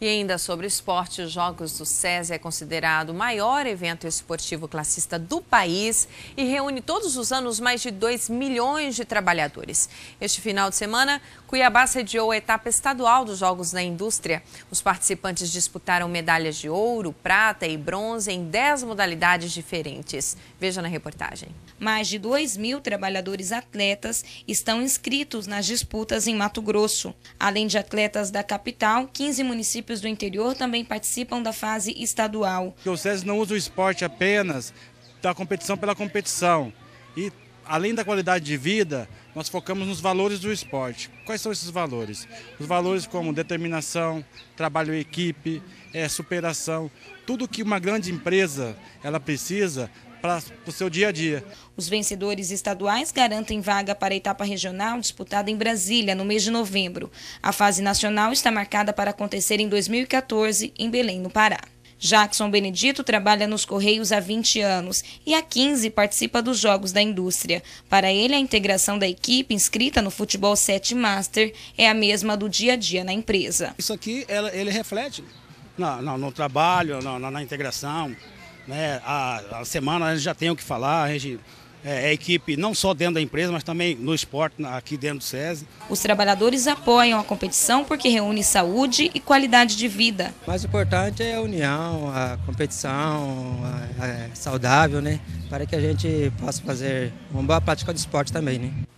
E ainda sobre esporte, os Jogos do SESI é considerado o maior evento esportivo classista do país e reúne todos os anos mais de 2 milhões de trabalhadores. Este final de semana, Cuiabá sediou a etapa estadual dos Jogos da Indústria. Os participantes disputaram medalhas de ouro, prata e bronze em 10 modalidades diferentes. Veja na reportagem. Mais de 2 mil trabalhadores atletas estão inscritos nas disputas em Mato Grosso. Além de atletas da capital, 15 municípios municípios do interior também participam da fase estadual. O SES não usa o esporte apenas da competição pela competição. E além da qualidade de vida, nós focamos nos valores do esporte. Quais são esses valores? Os valores como determinação, trabalho em equipe, é, superação. Tudo que uma grande empresa ela precisa, para o seu dia a dia. Os vencedores estaduais garantem vaga para a etapa regional disputada em Brasília no mês de novembro. A fase nacional está marcada para acontecer em 2014 em Belém, no Pará. Jackson Benedito trabalha nos Correios há 20 anos e há 15 participa dos Jogos da Indústria. Para ele, a integração da equipe inscrita no Futebol 7 Master é a mesma do dia a dia na empresa. Isso aqui ele reflete no, no, no trabalho, no, na integração, né? A, a semana a gente já tem o que falar, a gente é, é equipe não só dentro da empresa, mas também no esporte aqui dentro do SESI. Os trabalhadores apoiam a competição porque reúne saúde e qualidade de vida. O mais importante é a união, a competição a, a é saudável, né? Para que a gente possa fazer uma boa prática de esporte também, né?